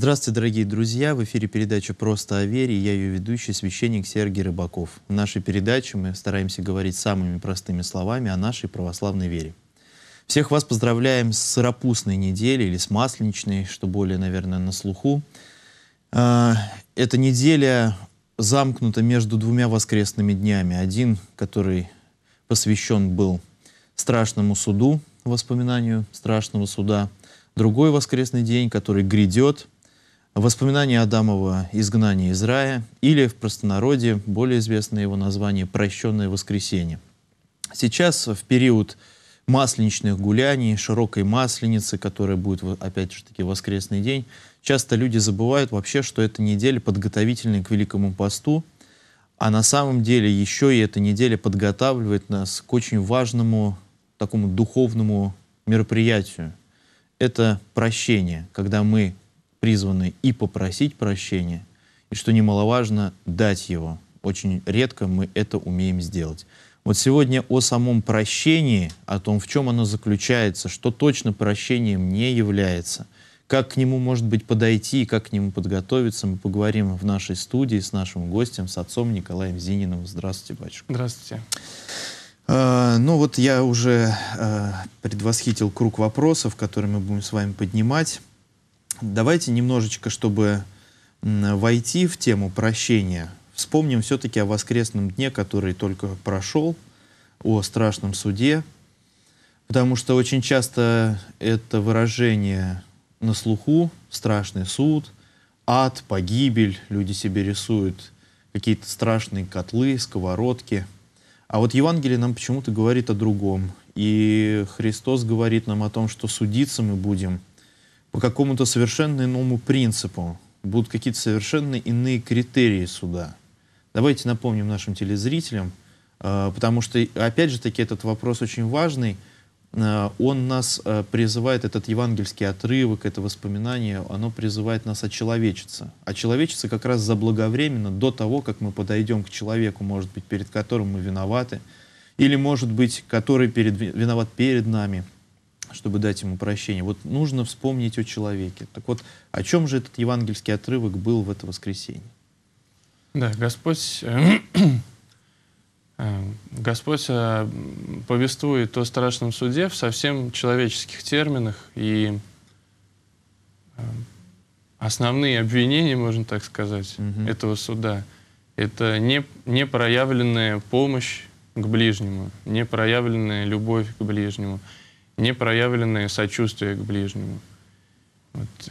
Здравствуйте, дорогие друзья! В эфире передача «Просто о вере» я ее ведущий, священник Сергей Рыбаков. В нашей передаче мы стараемся говорить самыми простыми словами о нашей православной вере. Всех вас поздравляем с сыропустной недели или с масленичной, что более, наверное, на слуху. А, эта неделя замкнута между двумя воскресными днями. Один, который посвящен был страшному суду, воспоминанию страшного суда. Другой воскресный день, который грядет – Воспоминания Адамова «Изгнание из рая» или в простонародье более известное его название «Прощенное воскресенье». Сейчас, в период масленичных гуляний, широкой масленицы, которая будет, опять же таки, воскресный день, часто люди забывают вообще, что это неделя подготовительная к Великому посту, а на самом деле еще и эта неделя подготавливает нас к очень важному такому духовному мероприятию. Это прощение, когда мы призваны и попросить прощения, и, что немаловажно, дать его. Очень редко мы это умеем сделать. Вот сегодня о самом прощении, о том, в чем оно заключается, что точно прощением не является, как к нему может быть подойти, как к нему подготовиться, мы поговорим в нашей студии с нашим гостем, с отцом Николаем Зининым. Здравствуйте, батюшка. Здравствуйте. А, ну вот я уже а, предвосхитил круг вопросов, которые мы будем с вами поднимать давайте немножечко, чтобы войти в тему прощения, вспомним все-таки о воскресном дне, который только прошел, о страшном суде, потому что очень часто это выражение на слуху, страшный суд, ад, погибель, люди себе рисуют какие-то страшные котлы, сковородки. А вот Евангелие нам почему-то говорит о другом. И Христос говорит нам о том, что судиться мы будем – по какому-то совершенно иному принципу. Будут какие-то совершенно иные критерии суда. Давайте напомним нашим телезрителям, э, потому что, опять же таки, этот вопрос очень важный. Э, он нас э, призывает, этот евангельский отрывок, это воспоминание, оно призывает нас очеловечиться. Очеловечиться как раз заблаговременно, до того, как мы подойдем к человеку, может быть, перед которым мы виноваты, или, может быть, который перед, виноват перед нами – чтобы дать ему прощение. Вот нужно вспомнить о человеке. Так вот, о чем же этот евангельский отрывок был в это воскресенье? Да, Господь, э, э, Господь э, повествует о страшном суде в совсем человеческих терминах, и основные обвинения, можно так сказать, угу. этого суда — это не, не проявленная помощь к ближнему, не проявленная любовь к ближнему — непроявленное сочувствие к ближнему. Вот. Э,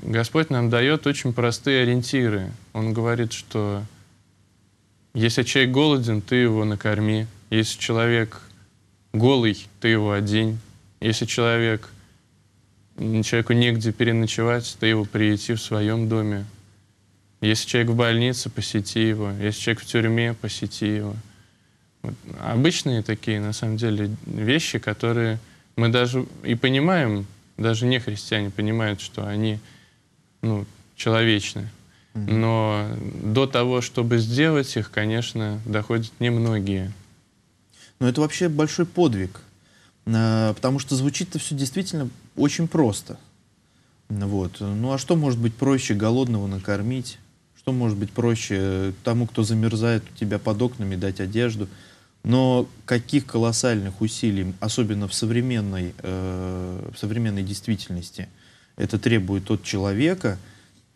Господь нам дает очень простые ориентиры. Он говорит, что если человек голоден, ты его накорми. Если человек голый, ты его одень. Если человек, человеку негде переночевать, ты его приюти в своем доме. Если человек в больнице, посети его. Если человек в тюрьме, посети его. Вот. Обычные такие, на самом деле, вещи, которые мы даже и понимаем, даже не христиане понимают, что они ну, человечны. Но до того, чтобы сделать их, конечно, доходят немногие. Но это вообще большой подвиг, а, потому что звучит это все действительно очень просто. Вот. Ну а что может быть проще голодного накормить? Что может быть проще тому, кто замерзает у тебя под окнами, дать одежду? Но каких колоссальных усилий, особенно в современной, э, в современной действительности, это требует от человека,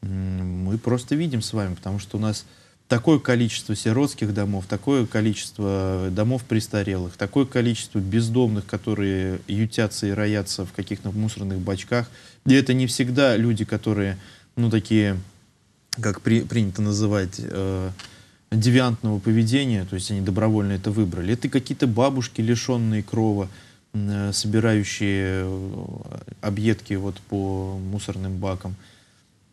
мы просто видим с вами, потому что у нас такое количество сиротских домов, такое количество домов престарелых, такое количество бездомных, которые ютятся и роятся в каких-то мусорных бачках. И это не всегда люди, которые, ну, такие, как при, принято называть, э, девиантного поведения, то есть они добровольно это выбрали. Это какие-то бабушки, лишенные крова, э, собирающие э, объедки вот по мусорным бакам.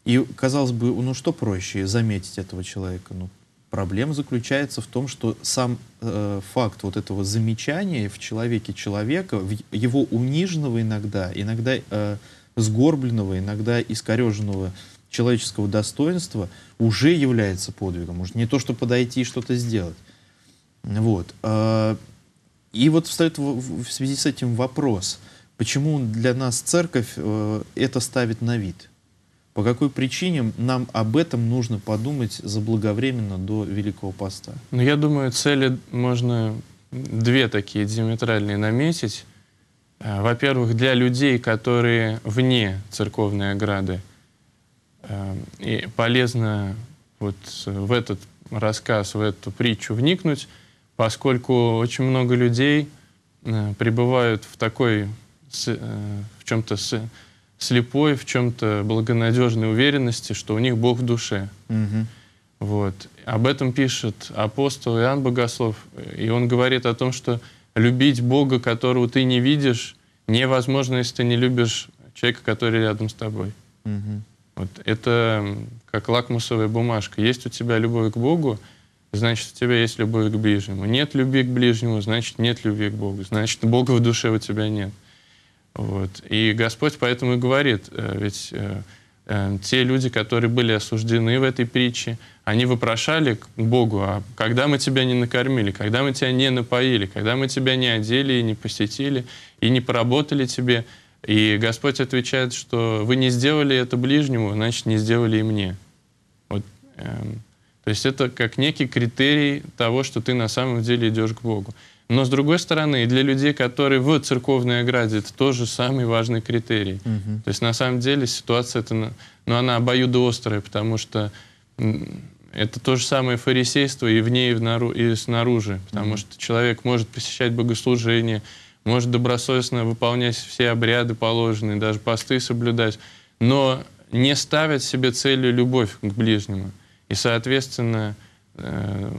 И, казалось бы, ну что проще заметить этого человека? Ну, проблема заключается в том, что сам э, факт вот этого замечания в человеке человека, в его униженного иногда, иногда э, сгорбленного, иногда искореженного э, человеческого достоинства уже является подвигом. Может, не то, что подойти и что-то сделать. Вот. А, и вот встает в связи с этим вопрос, почему для нас церковь э, это ставит на вид? По какой причине нам об этом нужно подумать заблаговременно до Великого Поста? Ну, я думаю, цели можно две такие диаметральные наметить. Э, во-первых, для людей, которые вне церковной ограды – Эм, и полезно вот э, в этот рассказ, в эту притчу вникнуть, поскольку очень много людей э, пребывают в такой, э, в чем-то слепой, в чем-то благонадежной уверенности, что у них Бог в душе. Угу. Вот. Об этом пишет апостол Иоанн Богослов, и он говорит о том, что любить Бога, которого ты не видишь, невозможно, если ты не любишь человека, который рядом с тобой. Угу. Вот это как лакмусовая бумажка. Есть у тебя любовь к Богу, значит, у тебя есть любовь к ближнему. Нет любви к ближнему, значит, нет любви к Богу. Значит, Бога в душе у тебя нет. Вот. И Господь поэтому и говорит, э, ведь э, э, те люди, которые были осуждены в этой притче, они вопрошали к Богу, а когда мы тебя не накормили, когда мы тебя не напоили, когда мы тебя не одели и не посетили, и не поработали тебе, и Господь отвечает, что вы не сделали это ближнему, значит, не сделали и мне. Вот, эм, то есть это как некий критерий того, что ты на самом деле идешь к Богу. Но с другой стороны, для людей, которые в церковной ограде, это тоже самый важный критерий. Угу. То есть на самом деле ситуация это, ну, ну она обоюдоострая, потому что это то же самое фарисейство и вне, и, внару, и снаружи. Потому угу. что человек может посещать богослужение, может добросовестно выполнять все обряды положенные, даже посты соблюдать, но не ставят себе целью любовь к ближнему. И, соответственно, э,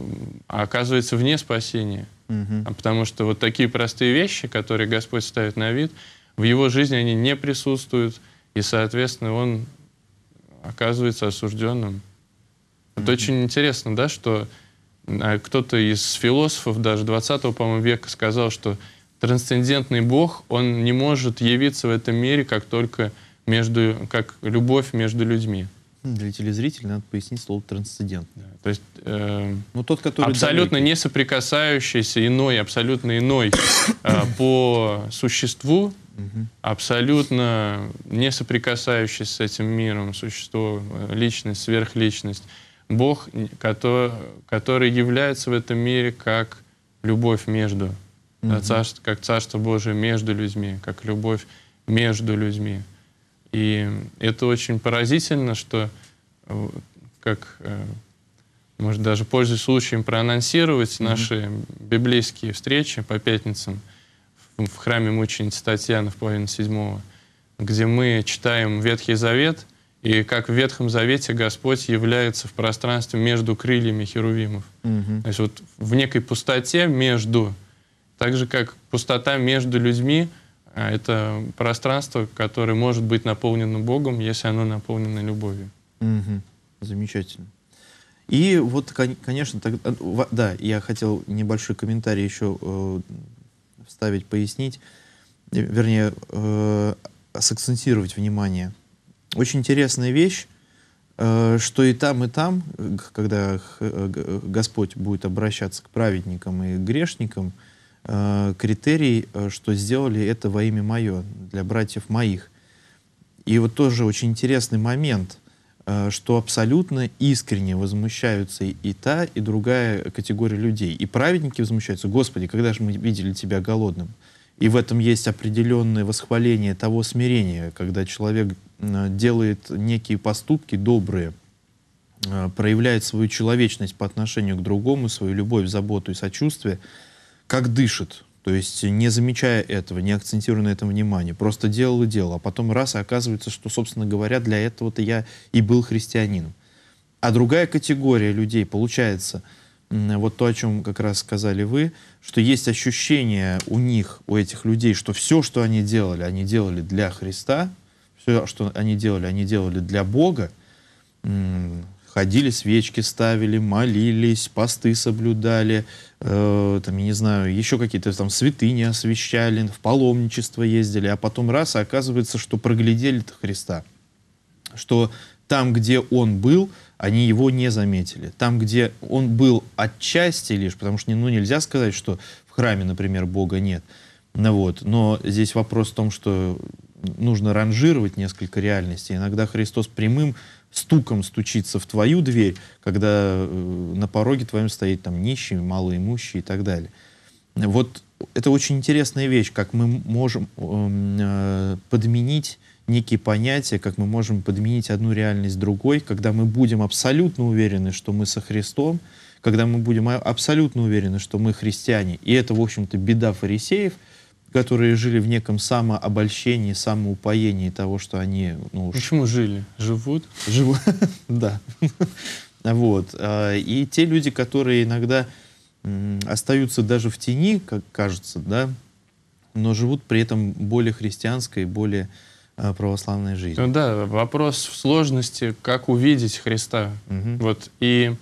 оказывается вне спасения. Угу. Потому что вот такие простые вещи, которые Господь ставит на вид, в его жизни они не присутствуют, и, соответственно, он оказывается осужденным. Вот очень интересно, да, что э, кто-то из философов даже 20-го, по-моему, века сказал, что трансцендентный Бог, он не может явиться в этом мире, как только между, как любовь между людьми. Хм, для телезрителя надо пояснить слово трансцендент. Да, то есть э, ну, тот, который абсолютно далекий. не соприкасающийся иной, абсолютно иной э, по существу, абсолютно не соприкасающийся с этим миром существо, э, личность, сверхличность. Бог, который, который является в этом мире как любовь между угу. Э, да, царство, как Царство Божие между людьми, как любовь между людьми. И это очень поразительно, что э, как э, может даже пользуясь случаем проанонсировать mm наши библейские встречи по пятницам в, храме мученицы Татьяны в половине седьмого, где мы читаем Ветхий Завет, и как в Ветхом Завете Господь является в пространстве между крыльями херувимов. mm То есть вот в некой пустоте между так же, как пустота между людьми а, — это пространство, которое может быть наполнено Богом, если оно наполнено любовью. Угу. Замечательно. И вот, конечно, так, э, да, я хотел небольшой комментарий еще э, вставить, пояснить, э, вернее, э, сакцентировать внимание. Очень интересная вещь, э, что и там, и там, э, когда Господь будет обращаться к праведникам и грешникам, э, Э, критерий, э, что сделали это во имя мое, для братьев моих. И вот тоже очень интересный момент, э, что абсолютно искренне возмущаются и та, и другая категория людей. И праведники возмущаются, «Господи, когда же мы видели Тебя голодным?» И в этом есть определенное восхваление того смирения, когда человек делает некие поступки добрые, проявляет свою человечность по отношению к другому, свою любовь, заботу и сочувствие — как дышит. То есть не замечая этого, не акцентируя на этом внимание, просто делал и делал. А потом раз, и оказывается, что, собственно говоря, для этого-то я и был христианином. А другая категория людей, получается, вот то, о чем как раз сказали вы, что есть ощущение у них, у этих людей, что все, что они делали, они делали для Христа, все, что они делали, они делали для Бога, ходили, свечки ставили, молились, посты соблюдали, э, там, я не знаю, еще какие-то там святыни освещали, в паломничество ездили, а потом раз, а оказывается, что проглядели Христа, что там, где он был, они его не заметили. Там, где он был отчасти лишь, потому что ну, нельзя сказать, что в храме, например, Бога нет. Ну, вот. Но здесь вопрос в том, что нужно ранжировать несколько реальностей. Иногда Христос прямым стуком стучится в твою дверь, когда э, на пороге твоем стоит там нищий, малоимущий и так далее. Вот это очень интересная вещь, как мы можем эм, э, подменить некие понятия, как мы можем подменить одну реальность другой, когда мы будем абсолютно уверены, что мы со Христом, когда мы будем а, абсолютно уверены, что мы христиане. И это, в общем-то, беда фарисеев — которые жили в неком самообольщении, самоупоении того, что они... Ну, Почему жили? Живут? Живут, да. Вот. Э, и те люди, которые иногда остаются даже в тени, как кажется, да, но живут при этом более христианской, более э, православной жизнью. Ну да, вопрос в сложности, как увидеть Христа. Вот. И,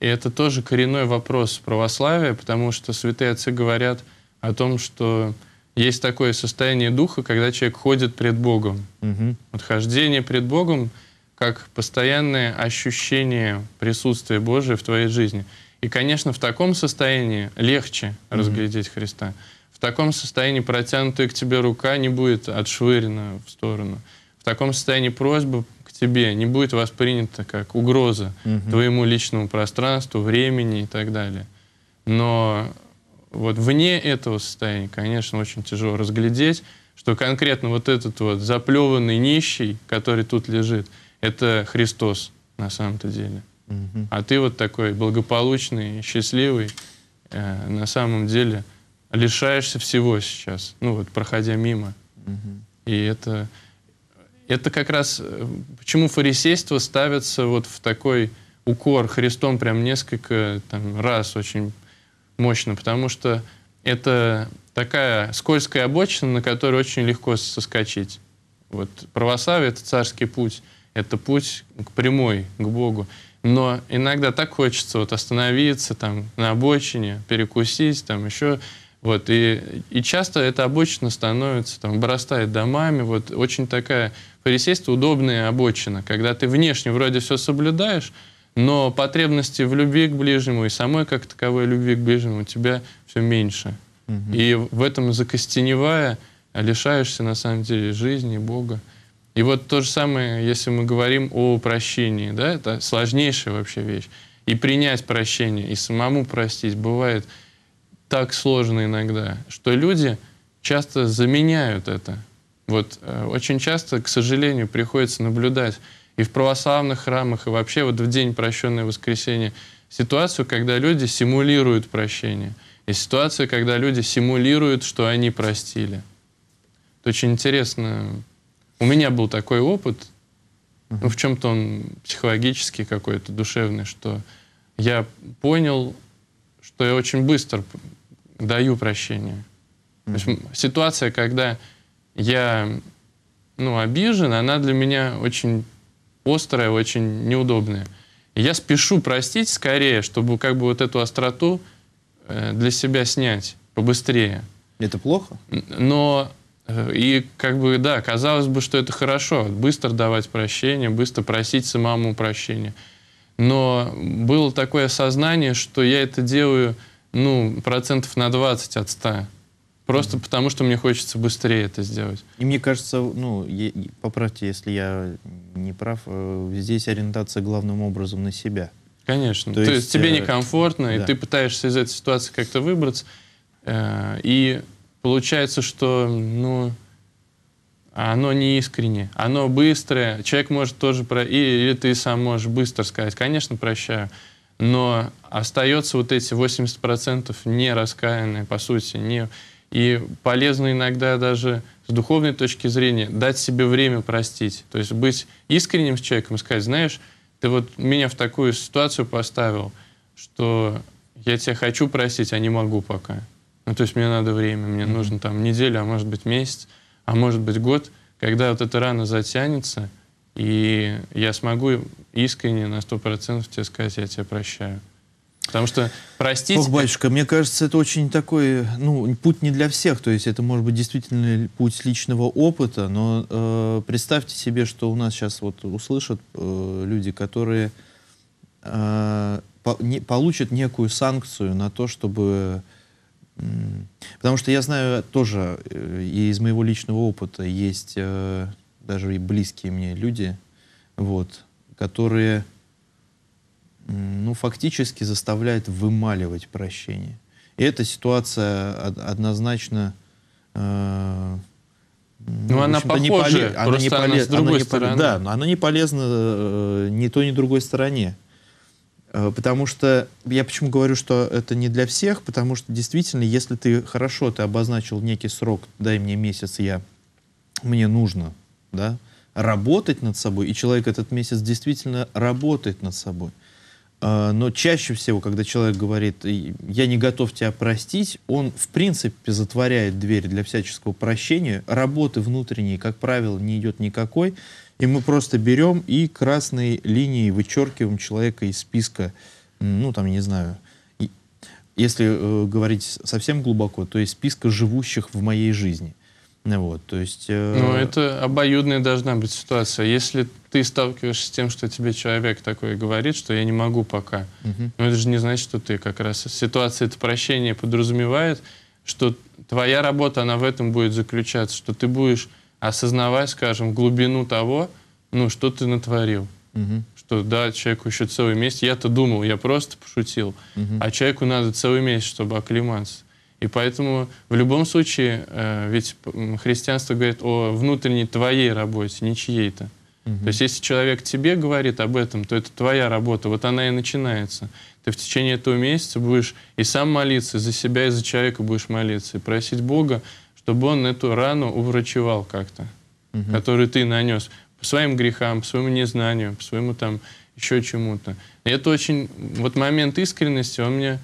и это тоже коренной вопрос православия, потому что святые отцы говорят о том, что есть такое состояние духа, когда человек ходит пред Богом. Угу. Вот хождение пред Богом как постоянное ощущение присутствия Божия в твоей жизни. И, конечно, в таком состоянии легче угу. разглядеть Христа. В таком состоянии протянутая к тебе рука не будет отшвырена в сторону. В таком состоянии просьба к тебе не будет воспринята как угроза угу. твоему личному пространству, времени и так далее. Но вот вне этого состояния, конечно, очень тяжело разглядеть, что конкретно вот этот вот заплеванный нищий, который тут лежит, это Христос на самом-то деле. Угу. А ты вот такой благополучный, счастливый, э, на самом деле лишаешься всего сейчас, ну вот проходя мимо. Угу. И это, это как раз, э, почему фарисейство ставится вот в такой укор Христом прям несколько там, раз очень мощно, потому что это такая скользкая обочина, на которой очень легко соскочить. Вот православие — это царский путь, это путь к прямой, к Богу. Но иногда так хочется вот остановиться там на обочине, перекусить, там еще вот, и, и часто эта обочина становится, там, обрастает домами. Вот очень такая фарисейство, удобная обочина, когда ты внешне вроде все соблюдаешь, но потребности в любви к ближнему и самой как таковой любви к ближнему у тебя все меньше. Угу. И в этом закостеневая а лишаешься на самом деле жизни, Бога. И вот то же самое, если мы говорим о прощении, да, это сложнейшая вообще вещь. И принять прощение, и самому простить бывает так сложно иногда, что люди часто заменяют это. Вот э, очень часто, к сожалению, приходится наблюдать и в православных храмах, и вообще вот в день прощенное воскресенье, ситуацию, когда люди симулируют прощение, и ситуацию, когда люди симулируют, что они простили. Это очень интересно. У меня был такой опыт, ну, в чем-то он психологический какой-то, душевный, что я понял, что я очень быстро даю прощение. То есть ситуация, когда я ну, обижен, она для меня очень острое, очень неудобное. И я спешу простить скорее, чтобы как бы вот эту остроту э, для себя снять побыстрее. Это плохо? Но э, и как бы, да, казалось бы, что это хорошо, быстро давать прощение, быстро просить самому прощения. Но было такое осознание, что я это делаю, ну, процентов на 20 от 100. Просто потому, что мне хочется быстрее это сделать. И мне кажется, ну, е- поправьте, если я не прав, э, здесь ориентация главным образом на себя. Конечно. То, То есть, есть тебе э, некомфортно, и да. ты пытаешься из этой ситуации как-то выбраться. Э, и получается, что, ну, оно не искренне, оно быстрое. Человек может тоже про... И, или ты сам можешь быстро сказать, конечно, прощаю но остается вот эти 80% не раскаянные, по сути, не, и полезно иногда даже с духовной точки зрения дать себе время простить. То есть быть искренним с человеком и сказать, знаешь, ты вот меня в такую ситуацию поставил, что я тебя хочу простить, а не могу пока. Ну, то есть мне надо время, мне mm-hmm. нужно там неделя, а может быть месяц, а может быть год, когда вот эта рана затянется, и я смогу искренне на сто процентов тебе сказать, я тебя прощаю. Потому что, простите... Ох, батюшка, мне кажется, это очень такой, ну, путь не для всех. То есть это может быть действительно путь личного опыта, но э, представьте себе, что у нас сейчас вот услышат э, люди, которые э, по, не, получат некую санкцию на то, чтобы... Э, потому что я знаю тоже, э, и из моего личного опыта есть э, даже и близкие мне люди, вот, которые ну, фактически заставляет вымаливать прощение. И эта ситуация однозначно... Э, ну, ну она похожа, не поле... просто она, не поле... она с другой она не стороны. Поле... Да, но она не полезна э, ни той, ни другой стороне. Э, потому что, я почему говорю, что это не для всех, потому что действительно, если ты хорошо, ты обозначил некий срок, дай мне месяц, я, мне нужно, да, работать над собой, и человек этот месяц действительно работает над собой – а, но чаще всего, когда человек говорит «я не готов тебя простить», он в принципе затворяет дверь для всяческого прощения. Работы внутренней, как правило, не идет никакой. И мы просто берем и красной линией вычеркиваем человека из списка, ну там, не знаю, если э, говорить совсем глубоко, то из списка живущих в моей жизни. Вот, то есть... Э... Ну, это обоюдная должна быть ситуация. Если ты сталкиваешься с тем, что тебе человек такой говорит, что я не могу пока, угу. ну, это же не значит, что ты как раз... Ситуация это прощение подразумевает, что твоя работа, она в этом будет заключаться, что ты будешь осознавать, скажем, глубину того, ну, что ты натворил. Угу. Что, да, человеку еще целый месяц. Я-то думал, я просто пошутил. Угу. А человеку надо целый месяц, чтобы оклематься. И поэтому в любом случае, э, ведь христианство говорит о внутренней твоей работе, не чьей-то. Угу. То есть если человек тебе говорит об этом, то это твоя работа, вот она и начинается. Ты в течение этого месяца будешь и сам молиться, за себя и за человека будешь молиться, и просить Бога, чтобы он эту рану уврачевал как-то, угу. которую ты нанес по своим грехам, по своему незнанию, по своему там еще чему-то. это очень, вот момент искренности, он мне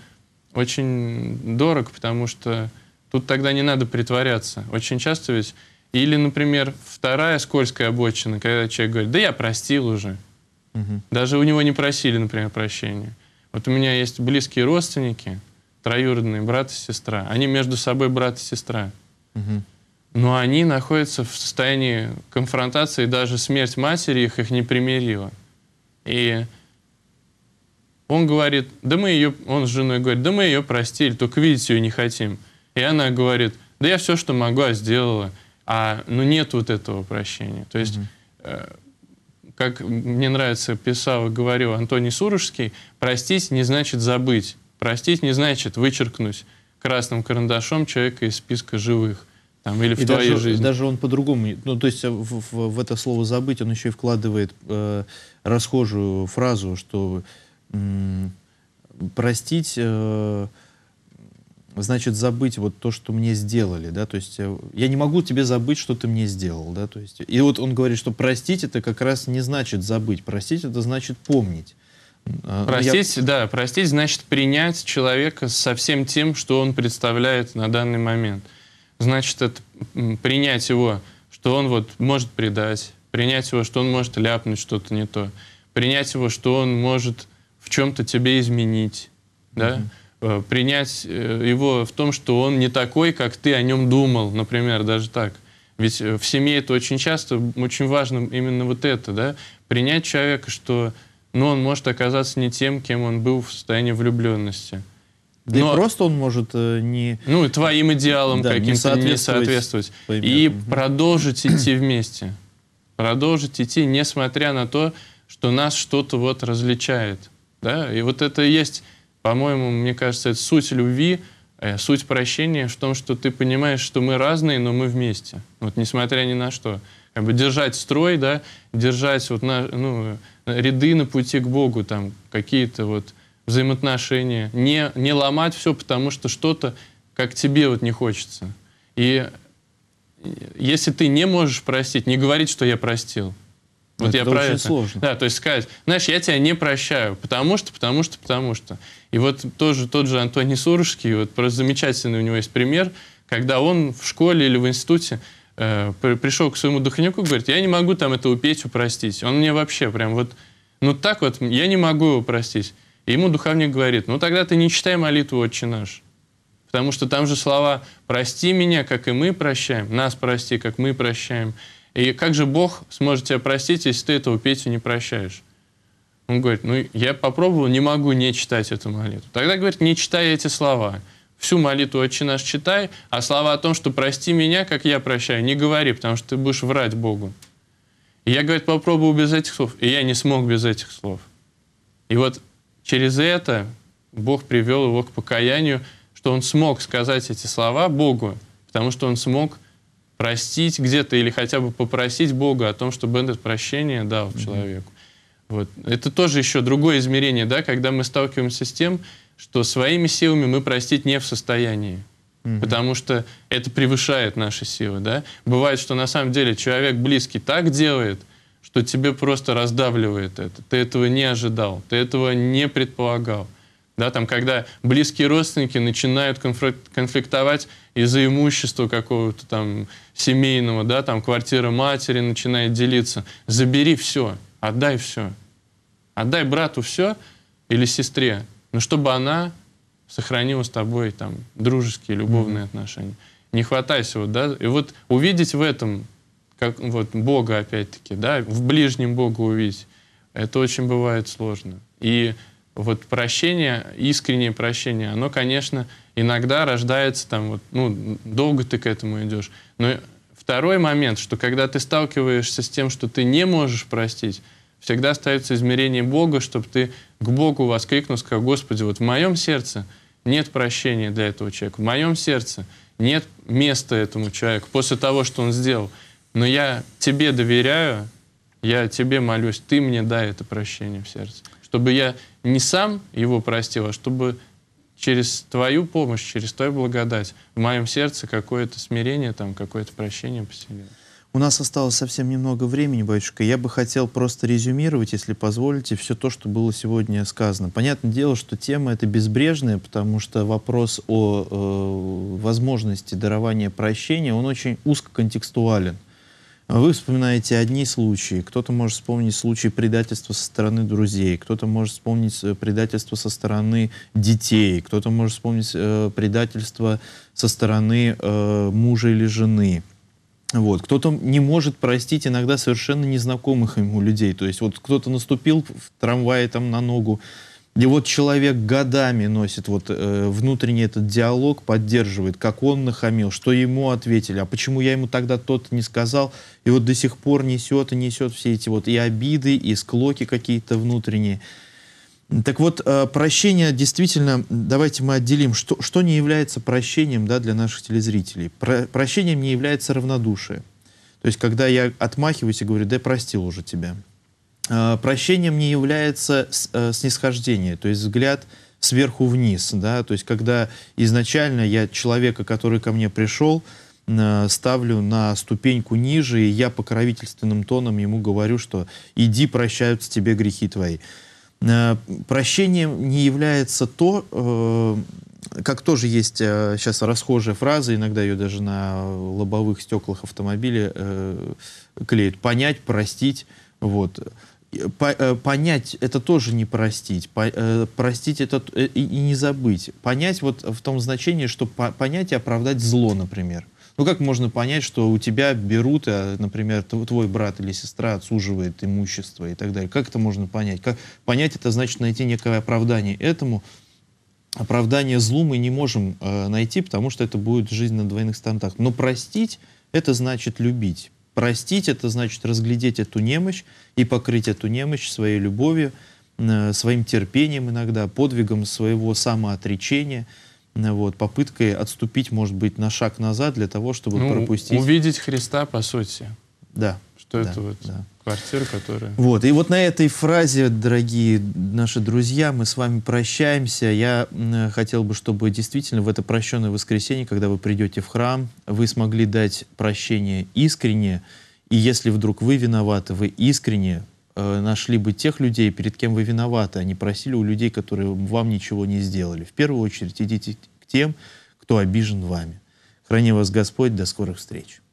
очень дорог, потому что тут тогда не надо притворяться. Очень часто ведь... Или, например, вторая скользкая обочина, когда человек говорит, да я простил уже. Угу. Даже у него не просили, например, прощения. Вот у меня есть близкие родственники, троюродные брат и сестра. Они между собой брат и сестра. Угу. Но они находятся в состоянии конфронтации, даже смерть матери их их не примирила. И он говорит, да мы ее, он с женой говорит, да мы ее простили, только видеть ее не хотим. И она говорит, да я все, что могла, сделала. А, ну, нет вот этого прощения. То есть, э, как мне нравится, писал и говорил Антоний Сурожский, простить не значит забыть. Простить не значит вычеркнуть красным карандашом человека из списка живых. Там, или в и твоей даже, жизни. Даже он по-другому, ну, то есть э, в, в, в это слово забыть он еще и вкладывает э, расхожую фразу, что простить э, значит забыть вот то, что мне сделали, да, то есть э, я не могу тебе забыть, что ты мне сделал, да, то есть и вот он говорит, что простить это как раз не значит забыть, простить это значит помнить. Э, простить, я... да, простить значит принять человека со всем тем, что он представляет на данный момент. Значит, это принять его, что он вот может предать, принять его, что он может ляпнуть что-то не то, принять его, что он может чем-то тебе изменить, да? mm принять э, его в том, что он не такой, как ты о нем думал, например, даже так. Ведь э, в семье это очень часто, очень важно именно вот это, да, принять человека, что, ну, он может оказаться не тем, кем он был в состоянии влюбленности. Да Но, и просто он может э, не... Ну, и твоим идеалам да, каким-то не соответствовать. Не соответствовать. И угу. продолжить идти вместе. Продолжить идти, несмотря на то, что нас что-то вот различает. Да? И вот это и есть, по-моему, мне кажется, это суть любви, э, суть прощения в том, что ты понимаешь, что мы разные, но мы вместе. Вот несмотря ни на что. Как бы держать строй, да, держать вот на, ну, ряды на пути к Богу, там какие-то вот взаимоотношения, не, не ломать все, потому что что-то как тебе вот не хочется. И э, если ты не можешь простить, не говорить, что я простил, вот это я про очень это. сложно. Да, то есть сказать, знаешь, я тебя не прощаю, потому что, потому что, потому что. И вот тоже тот же Антоний Сурожский, вот просто замечательный у него есть пример, когда он в школе или в институте э, пришел к своему духовнику и говорит, я не могу там этого Петю простить. Он мне вообще прям вот, ну так вот, я не могу его простить. И ему духовник говорит, ну тогда ты не читай молитву «Отче наш». Потому что там же слова «прости меня, как и мы прощаем», «нас прости, как мы прощаем». И как же Бог сможет тебя простить, если ты этого Петю не прощаешь? Он говорит, ну я попробовал, не могу не читать эту молитву. Тогда, говорит, не читай эти слова. Всю молитву «Отче наш» читай, а слова о том, что «прости меня, как я прощаю», не говори, потому что ты будешь врать Богу. И я, говорит, попробовал без этих слов, и я не смог без этих слов. И вот через это Бог привел его к покаянию, что он смог сказать эти слова Богу, потому что он смог простить где-то или хотя бы попросить Бога о том, чтобы это прощение дал mm-hmm. человеку. Вот. Это тоже еще другое измерение, да, когда мы сталкиваемся с тем, что своими силами мы простить не в состоянии. Потому что это превышает наши силы, да? Бывает, что на самом деле человек близкий так делает, что тебе просто раздавливает это. Ты этого не ожидал, ты этого не предполагал да, там, когда близкие родственники начинают конфликтовать из-за имущества какого-то там семейного, да, там квартира матери начинает делиться. Забери все, отдай все. Отдай брату все или сестре, но ну, чтобы она сохранила с тобой там дружеские, любовные mm-hmm. отношения. Не хватайся вот, да, и вот увидеть в этом, как вот Бога опять-таки, да, в ближнем Бога увидеть, это очень бывает сложно. И вот прощение, искреннее прощение, оно, конечно, иногда рождается там, вот, ну, долго ты к этому идешь. Но второй момент, что когда ты сталкиваешься с тем, что ты не можешь простить, всегда остается измерение Бога, чтобы ты к Богу воскликнул, сказал, Господи, вот в моем сердце нет прощения для этого человека, в моем сердце нет места этому человеку после того, что он сделал. Но я тебе доверяю, я тебе молюсь, ты мне дай это прощение в сердце чтобы я не сам его простил, а чтобы через твою помощь, через твою благодать в моем сердце какое-то смирение, там, какое-то прощение поселилось. У нас осталось совсем немного времени, батюшка. Я бы хотел просто резюмировать, если позволите, все то, что было сегодня сказано. Понятное дело, что тема эта безбрежная, потому что вопрос о э, возможности дарования прощения, он очень узкоконтекстуален. Вы вспоминаете одни случаи, кто-то может вспомнить случай предательства со стороны друзей, кто-то может вспомнить э, предательство со стороны детей, кто-то может вспомнить э, предательство со стороны э, мужа или жены. Вот. Кто-то не может простить иногда совершенно незнакомых ему людей. То есть вот кто-то наступил в трамвае там на ногу и вот человек годами носит вот э, внутренний этот диалог, поддерживает, как он нахамил, что ему ответили, а почему я ему тогда тот не сказал, и вот до сих пор несет и несет все эти вот и обиды, и склоки какие-то внутренние. Так вот, э, прощение действительно, давайте мы отделим, что, что не является прощением да, для наших телезрителей. Про, прощением не является равнодушие. То есть, когда я отмахиваюсь и говорю, да простил уже тебя. Э, прощением не является э, снисхождение, то есть взгляд сверху вниз, да, то есть когда изначально я человека, который ко мне пришел, э, ставлю на ступеньку ниже, и я покровительственным тоном ему говорю, что иди, прощаются тебе грехи твои. Прощением не является то, как тоже есть сейчас расхожая фраза, иногда ее даже на лобовых стеклах автомобиля клеят, понять, простить, вот. Э, понять это тоже не простить, э, простить это э, и не забыть. Понять вот в том значении, что понять и оправдать зло, например. Ну как можно понять, что у тебя берут, а, например, твой брат или сестра отсуживает имущество и так далее? Как это можно понять? Как понять это значит найти некое оправдание этому. Оправдание злу мы не можем э, найти, потому что это будет жизнь на двойных стандартах. Но простить это значит любить. Простить — это значит разглядеть эту немощь и покрыть эту немощь своей любовью, э, своим терпением иногда, подвигом своего самоотречения, вот, попыткой отступить, может быть, на шаг назад для того, чтобы ну, пропустить... Увидеть Христа, по сути. Да да, это вот да. квартира, которая... Вот, и вот на этой фразе, дорогие наши друзья, мы с вами прощаемся. Я хотел бы, чтобы действительно в это прощенное воскресенье, когда вы придете в храм, вы смогли дать прощение искренне, и если вдруг вы виноваты, вы искренне э, нашли бы тех людей, перед кем вы виноваты, а не просили у людей, которые вам ничего не сделали. В первую очередь идите к тем, кто обижен вами. Храни вас Господь, до скорых встреч.